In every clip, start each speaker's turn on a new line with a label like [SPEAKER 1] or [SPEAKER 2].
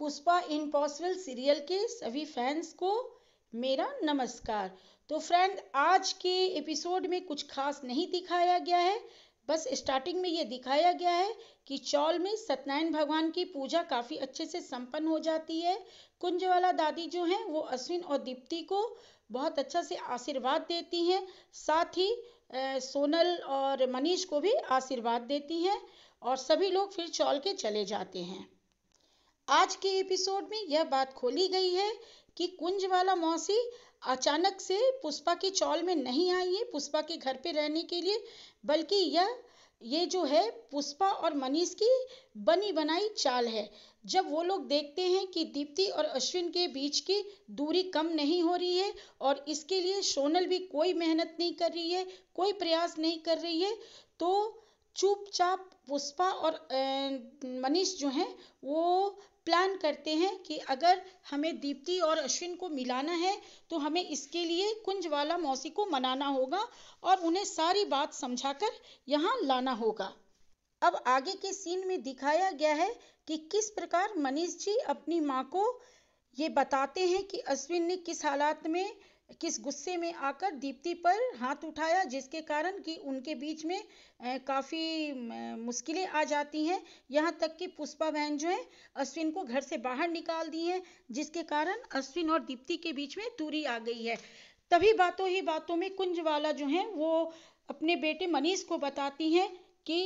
[SPEAKER 1] Pushpa impossible serial के सभी fans को मेरा नमस्कार तो फ्रेंड आज के एपिसोड में कुछ खास नहीं दिखाया गया है बस स्टार्टिंग में ये दिखाया गया है कि चौल में सत्यनारायण भगवान की पूजा काफ़ी अच्छे से संपन्न हो जाती है कुंजवाला दादी जो हैं वो अश्विन और दीप्ति को बहुत अच्छा से आशीर्वाद देती हैं साथ ही सोनल और मनीष को भी आशीर्वाद देती हैं और सभी लोग फिर चौल के चले जाते हैं आज के एपिसोड में यह बात खोली गई है कि कुंज वाला मौसी अचानक से पुष्पा की चौल में नहीं आई है पुष्पा के घर पे रहने के लिए बल्कि यह ये जो है पुष्पा और मनीष की बनी बनाई चाल है जब वो लोग देखते हैं कि दीप्ति और अश्विन के बीच की दूरी कम नहीं हो रही है और इसके लिए सोनल भी कोई मेहनत नहीं कर रही है कोई प्रयास नहीं कर रही है तो चुपचाप पुष्पा और मनीष जो हैं वो प्लान करते हैं कि अगर हमें दीप्ति और अश्विन को मिलाना है तो हमें इसके लिए कुंज वाला मौसी को मनाना होगा और उन्हें सारी बात समझाकर यहां लाना होगा अब आगे के सीन में दिखाया गया है कि किस प्रकार मनीष जी अपनी माँ को ये बताते हैं कि अश्विन ने किस हालात में किस गुस्से में आकर दीप्ति पर हाथ उठाया जिसके कारण कि उनके बीच में काफ़ी मुश्किलें आ जाती हैं यहाँ तक कि पुष्पा बहन जो है अश्विन को घर से बाहर निकाल दी हैं जिसके कारण अश्विन और दीप्ति के बीच में दूरी आ गई है तभी बातों ही बातों में कुंज वाला जो है वो अपने बेटे मनीष को बताती हैं कि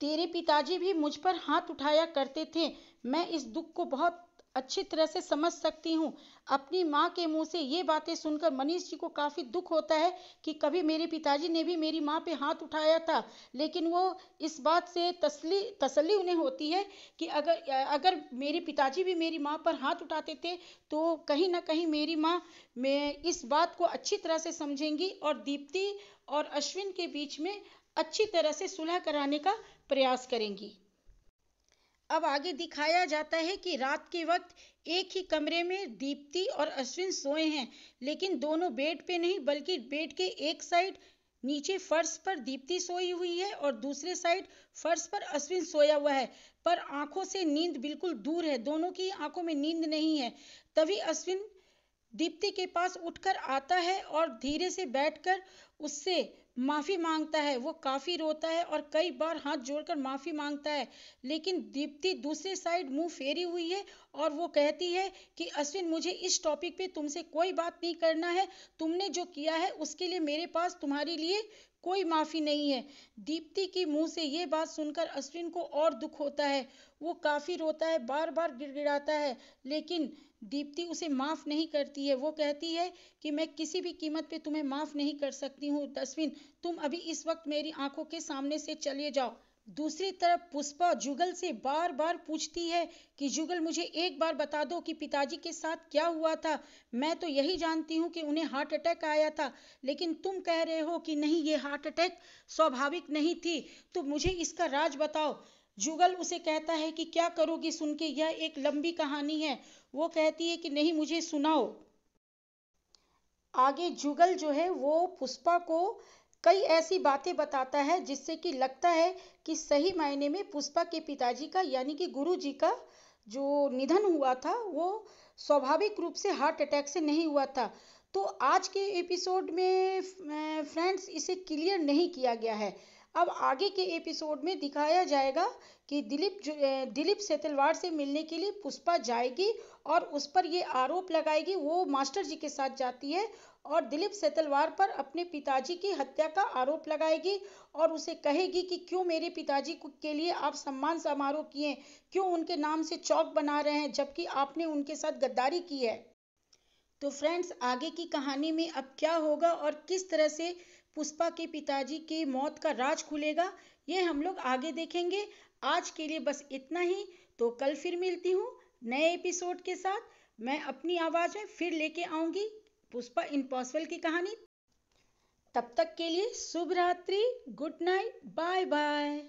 [SPEAKER 1] तेरे पिताजी भी मुझ पर हाथ उठाया करते थे मैं इस दुख को बहुत अच्छी तरह से समझ सकती हूँ अपनी माँ के मुंह से ये बातें सुनकर मनीष जी को काफ़ी दुख होता है कि कभी मेरे पिताजी ने भी मेरी माँ पे हाथ उठाया था लेकिन वो इस बात से तसली तसली उन्हें होती है कि अगर अगर मेरे पिताजी भी मेरी माँ पर हाथ उठाते थे तो कहीं ना कहीं मेरी माँ मैं इस बात को अच्छी तरह से समझेंगी और दीप्ति और अश्विन के बीच में अच्छी तरह से सुलह कराने का प्रयास करेंगी अब आगे दिखाया जाता है कि रात के वक्त एक ही कमरे में दीप्ति और अश्विन सोए हैं लेकिन दोनों बेड पे नहीं बल्कि बेड के एक साइड नीचे फर्श पर दीप्ति सोई हुई है और दूसरे साइड फर्श पर अश्विन सोया हुआ है पर आंखों से नींद बिल्कुल दूर है दोनों की आंखों में नींद नहीं है तभी अश्विन दीप्ति के पास उठकर आता है और धीरे से बैठकर उससे माफ़ी मांगता है वो काफ़ी रोता है और कई बार हाथ जोड़कर माफ़ी मांगता है लेकिन दीप्ति दूसरी साइड मुंह फेरी हुई है और वो कहती है कि अश्विन मुझे इस टॉपिक पे तुमसे कोई बात नहीं करना है तुमने जो किया है उसके लिए मेरे पास तुम्हारे लिए कोई माफ़ी नहीं है दीप्ति की मुंह से ये बात सुनकर अश्विन को और दुख होता है वो काफ़ी रोता है बार बार गिड़गिड़ाता है लेकिन दीप्ति उसे माफ़ नहीं करती है वो कहती है कि मैं किसी भी कीमत पे तुम्हें माफ़ नहीं कर सकती हूँ अश्विन तुम अभी इस वक्त मेरी आंखों के सामने से चले जाओ दूसरी तरफ पुष्पा जुगल से बार बार पूछती है कि जुगल मुझे एक बार बता दो कि पिताजी के साथ क्या हुआ था मैं तो यही जानती हूँ कि उन्हें हार्ट अटैक आया था लेकिन तुम कह रहे हो कि नहीं ये हार्ट अटैक स्वाभाविक नहीं थी तो मुझे इसका राज बताओ जुगल उसे कहता है कि क्या करोगी सुन के यह एक लंबी कहानी है वो कहती है कि नहीं मुझे सुनाओ आगे जुगल जो है वो पुष्पा को कई ऐसी बातें बताता है जिससे कि लगता है कि सही मायने में पुष्पा के पिताजी का यानी कि गुरु जी का जो निधन हुआ था वो स्वाभाविक रूप से हार्ट अटैक से नहीं हुआ था तो आज के एपिसोड में फ्रेंड्स इसे क्लियर नहीं किया गया है अब आगे के एपिसोड में दिखाया जाएगा कि दिलीप दिलीप सेतलवाड़ से मिलने के लिए पुष्पा जाएगी और उस पर ये आरोप लगाएगी वो मास्टर जी के साथ जाती है और दिलीप सेतलवार पर अपने पिताजी की हत्या का आरोप लगाएगी और उसे कहेगी कि क्यों मेरे पिताजी के लिए आप सम्मान समारोह किए क्यों उनके नाम से चौक बना रहे हैं जबकि आपने उनके साथ गद्दारी की है तो फ्रेंड्स आगे की कहानी में अब क्या होगा और किस तरह से पुष्पा के पिताजी की मौत का राज खुलेगा ये हम लोग आगे देखेंगे आज के लिए बस इतना ही तो कल फिर मिलती हूँ नए एपिसोड के साथ मैं अपनी आवाज़ में फिर लेके आऊँगी पुष्पा इम्पॉसिबल की कहानी तब तक के लिए शुभ रात्रि गुड नाइट बाय बाय